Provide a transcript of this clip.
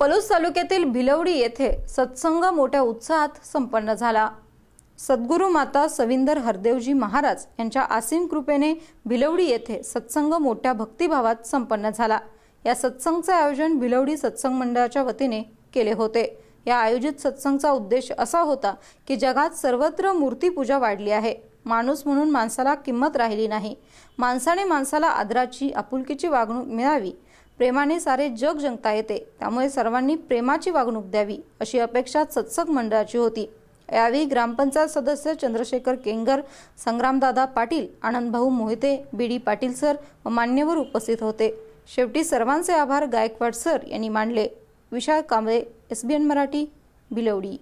पलूस तालुक्यातील भिलवडी येथे सत्संग मोठ्या उत्साहात संपन्न झाला सद्गुरू माता सविंदर हरदेवजी महाराज यांच्या आसीम कृपेने भिलवडी येथे सत्संग मोठ्या भक्तिभावात संपन्न झाला या सत्संगचे आयोजन भिलवडी सत्संग मंडळाच्या वतीने केले होते या आयोजित सत्संगचा उद्देश असा होता की जगात सर्वत्र मूर्तीपूजा वाढली आहे माणूस म्हणून माणसाला किंमत राहिली नाही माणसाने माणसाला आदराची आपुलकीची वागणूक मिळावी प्रेमाने सारे जग जंकता येते त्यामुळे सर्वांनी प्रेमाची वागणूक द्यावी अशी अपेक्षा सत्सग मंडळाची होती यावेळी ग्रामपंचायत सदस्य चंद्रशेखर केंगर संग्रामदादा पाटील आनंदभाऊ Mohite B D Patil sir व मान्यवर उपस्थित होते शेवटी सर्वांचे आभार गायकवाड सर यांनी मानले Vishal Kamble S B N Marathi बिलवडी